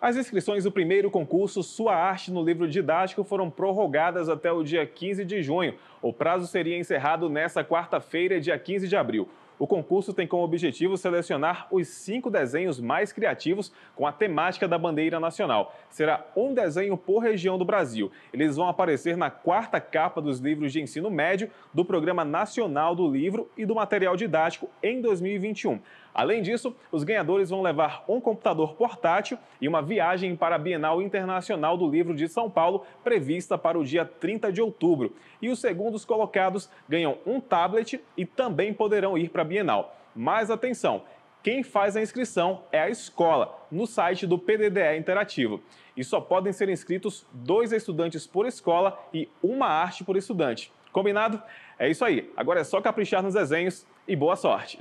As inscrições do primeiro concurso Sua Arte no Livro Didático foram prorrogadas até o dia 15 de junho. O prazo seria encerrado nesta quarta-feira, dia 15 de abril. O concurso tem como objetivo selecionar os cinco desenhos mais criativos com a temática da bandeira nacional. Será um desenho por região do Brasil. Eles vão aparecer na quarta capa dos livros de ensino médio do Programa Nacional do Livro e do Material Didático em 2021. Além disso, os ganhadores vão levar um computador portátil e uma viagem para a Bienal Internacional do Livro de São Paulo, prevista para o dia 30 de outubro. E os segundos colocados ganham um tablet e também poderão ir para a Bienal. Mas atenção, quem faz a inscrição é a escola, no site do PDDE Interativo. E só podem ser inscritos dois estudantes por escola e uma arte por estudante. Combinado? É isso aí. Agora é só caprichar nos desenhos e boa sorte!